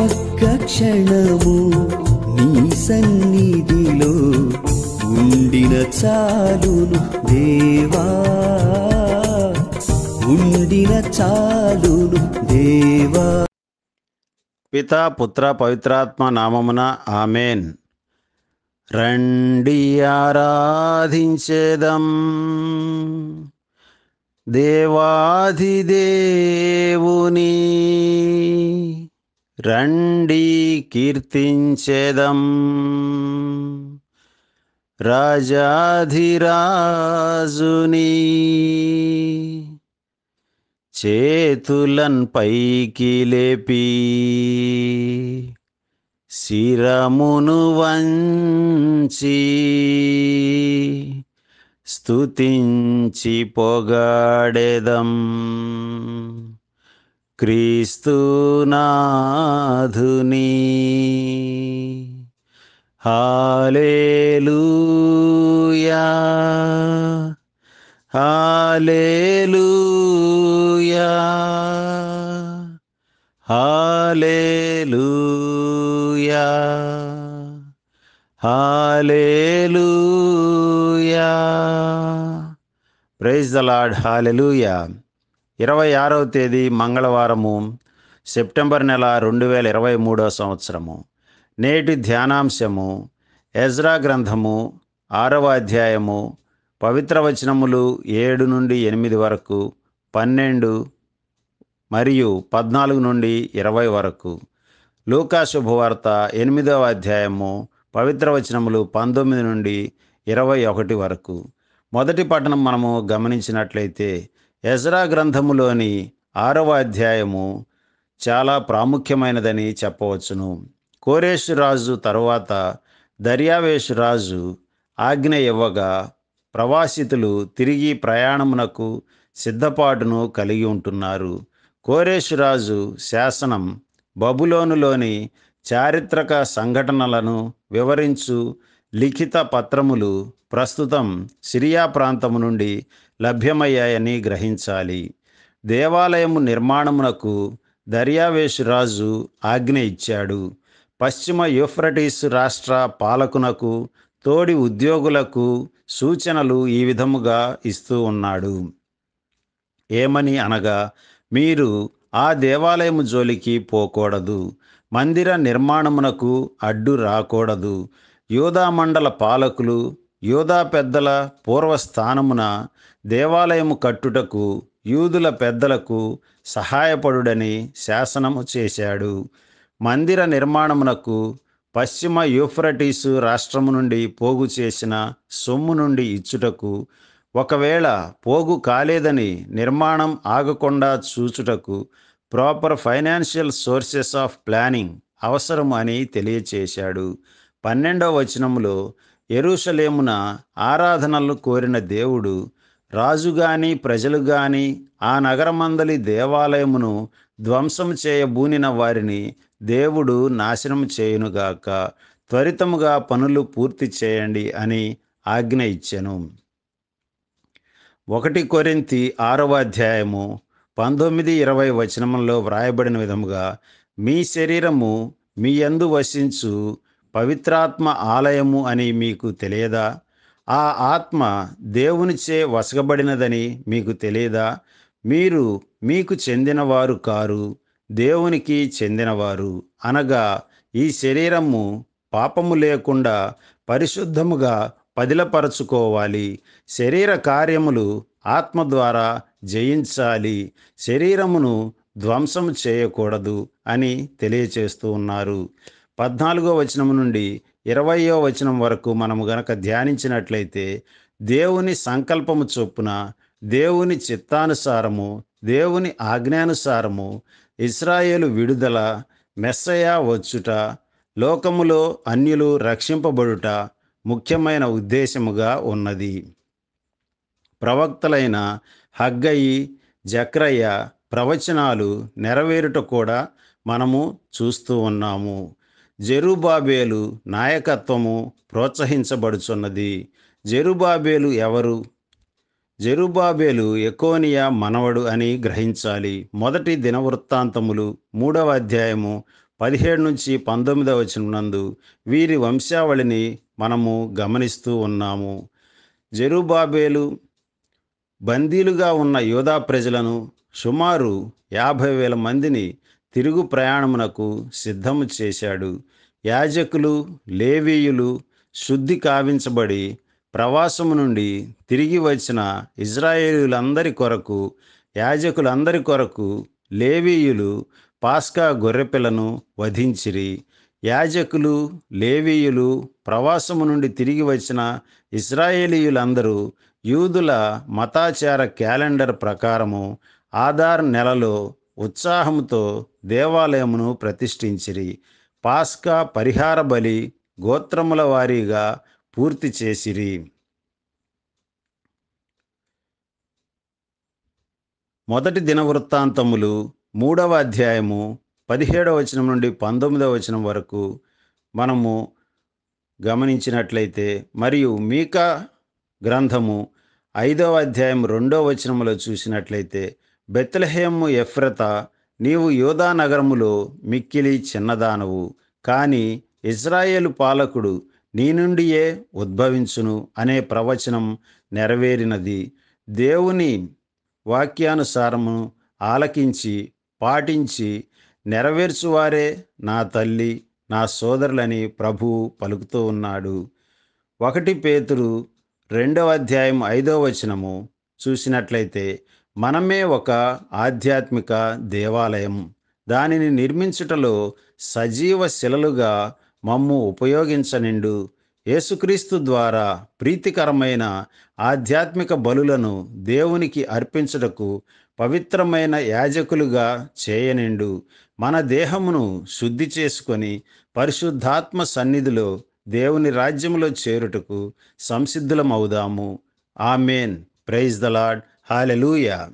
ఒక్క క్షణము నీ సన్నిధిలో ఉండిన చాలును దేవా ఉండిన చాలును దేవా పిత పుత్ర పవిత్రాత్మ నామమున ఆమెన్ రండి ఆరాధించేదం దేవాధిదేవుని రండి కీర్తించేదం రాజాధిరాజుని చేతులన్ పైకి లేపి శిరమును వంచి స్తుతించి పొగాడేదం క్రీస్తునాధుని hallelujah hallelujah hallelujah hallelujah praise the Lord hallelujah ఇరవై ఆరవ తేదీ మంగళవారము సెప్టెంబర్ నెల రెండు వేల ఇరవై మూడో సంవత్సరము నేటి ధ్యానాంశము ఎజ్రా గ్రంథము ఆరవ అధ్యాయము పవిత్ర వచనములు ఏడు నుండి ఎనిమిది వరకు పన్నెండు మరియు పద్నాలుగు నుండి ఇరవై వరకు లూకా శుభవార్త ఎనిమిదవ అధ్యాయము పవిత్ర వచనములు పంతొమ్మిది నుండి ఇరవై ఒకటి వరకు మొదటి పట్టణం మనము గమనించినట్లయితే ఎజ్రా గ్రంథములోని ఆరవ అధ్యాయము చాలా ప్రాముఖ్యమైనదని చెప్పవచ్చును కోరేష్ రాజు తరువాత దర్యావేష్ రాజు ఆజ్ఞ ఇవ్వగా ప్రవాసితులు తిరిగి ప్రయాణమునకు సిద్ధపాటును కలిగి ఉంటున్నారు కోరేష్ రాజు శాసనం బబులోనులోని చారిత్రక సంఘటనలను వివరించు లిఖిత పత్రములు ప్రస్తుతం సిరియా ప్రాంతము నుండి లభ్యమయ్యాయని గ్రహించాలి దేవాలయము నిర్మాణమునకు రాజు ఆజ్ఞ ఇచ్చాడు పశ్చిమ యూఫ్రటీస్ రాష్ట్ర పాలకునకు తోడి ఉద్యోగులకు సూచనలు ఈ విధముగా ఇస్తూ ఉన్నాడు ఏమని అనగా మీరు ఆ దేవాలయము జోలికి పోకూడదు మందిర నిర్మాణమునకు అడ్డు రాకూడదు యోధా మండల పాలకులు యోధా పెద్దల పూర్వస్థానమున దేవాలయము కట్టుటకు యూదుల పెద్దలకు సహాయపడుడని శాసనము చేశాడు మందిర నిర్మాణమునకు పశ్చిమ యూఫ్రటీసు రాష్ట్రము నుండి పోగు చేసిన సొమ్ము నుండి ఇచ్చుటకు ఒకవేళ పోగు కాలేదని నిర్మాణం ఆగకుండా చూచుటకు proper financial sources of planning అవసరం అని తెలియచేశాడు పన్నెండవ వచనంలో ఎరుషలేమున ఆరాధనలు కోరిన దేవుడు రాజు గాని ప్రజలు గాని ఆ నగరమందలి దేవాలయమును ధ్వంసం చేయబూనిన వారిని దేవుడు నాశనం చేయునుగాక త్వరితముగా పనులు పూర్తి చేయండి అని ఆజ్ఞ ఇచ్చాను ఒకటి కొరింతి ఆరవ అధ్యాయము పంతొమ్మిది ఇరవై వచనంలో వ్రాయబడిన విధముగా మీ శరీరము మీ యందు వసించు పవిత్రాత్మ ఆలయము అని మీకు తెలియదా ఆ ఆత్మ దేవునిచే వసగబడినదని మీకు తెలియదా మీరు మీకు చెందినవారు కారు దేవునికి చెందినవారు అనగా ఈ శరీరము పాపము లేకుండా పరిశుద్ధముగా పదిలపరచుకోవాలి శరీర కార్యములు ఆత్మ ద్వారా జయించాలి శరీరమును ధ్వంసం చేయకూడదు అని తెలియచేస్తూ ఉన్నారు పద్నాలుగో వచనము నుండి ఇరవయో వచనం వరకు మనము గనక ధ్యానించినట్లయితే దేవుని సంకల్పము చొప్పున దేవుని చిత్తానుసారము దేవుని ఆజ్ఞానుసారము ఇస్రాయేలు విడుదల మెస్సయా వచ్చుట లోకములో అన్యులు రక్షింపబడుట ముఖ్యమైన ఉద్దేశముగా ఉన్నది ప్రవక్తలైన హగ్గయి జక్రయ్య ప్రవచనాలు నెరవేరుట కూడా మనము చూస్తూ ఉన్నాము జెరుబాబేలు నాయకత్వము ప్రోత్సహించబడుచున్నది జెరుబాబేలు ఎవరు జెరుబాబేలు ఎకోనియా మనవడు అని గ్రహించాలి మొదటి దినవృత్తాంతములు మూడవ అధ్యాయము పదిహేడు నుంచి పంతొమ్మిదవ నందు వీరి వంశావళిని మనము గమనిస్తూ ఉన్నాము జెరుబాబేలు బందీలుగా ఉన్న యోధా ప్రజలను సుమారు యాభై వేల మందిని తిరుగు ప్రయాణమునకు సిద్ధము చేశాడు యాజకులు లేవీయులు శుద్ధి కావించబడి ప్రవాసము నుండి తిరిగి వచ్చిన ఇజ్రాయేలులందరి కొరకు యాజకులందరి కొరకు లేవీయులు పాస్కా గొర్రెపిల్లను వధించిరి యాజకులు లేవీయులు ప్రవాసము నుండి తిరిగి వచ్చిన ఇజ్రాయేలీయులందరూ యూదుల మతాచార క్యాలెండర్ ప్రకారము ఆధార్ నెలలో ఉత్సాహంతో దేవాలయమును ప్రతిష్ఠించిరి పాస్కా పరిహార బలి గోత్రముల వారీగా పూర్తి చేసిరి మొదటి దినవృత్తాంతములు మూడవ అధ్యాయము పదిహేడవ వచనం నుండి పంతొమ్మిదవ వచనం వరకు మనము గమనించినట్లయితే మరియు మీకా గ్రంథము ఐదవ అధ్యాయం రెండవ వచనంలో చూసినట్లయితే బెత్లహేము ఎఫ్రత నీవు యోధా నగరములో మిక్కిలి చిన్నదానవు కానీ ఇజ్రాయేలు పాలకుడు నీ నుండియే ఉద్భవించును అనే ప్రవచనం నెరవేరినది దేవుని వాక్యానుసారము ఆలకించి పాటించి నెరవేర్చువారే నా తల్లి నా సోదరులని ప్రభువు పలుకుతూ ఉన్నాడు ఒకటి పేతురు రెండవ అధ్యాయం ఐదో వచనము చూసినట్లయితే మనమే ఒక ఆధ్యాత్మిక దేవాలయం దానిని నిర్మించుటలో సజీవ శిలలుగా మమ్ము ఉపయోగించనిండు యేసుక్రీస్తు ద్వారా ప్రీతికరమైన ఆధ్యాత్మిక బలులను దేవునికి అర్పించుటకు పవిత్రమైన యాజకులుగా చేయనిండు మన దేహమును శుద్ధి చేసుకొని పరిశుద్ధాత్మ సన్నిధిలో దేవుని రాజ్యంలో చేరుటకు సంసిద్ధులమవుదాము amen praise the Lord Hallelujah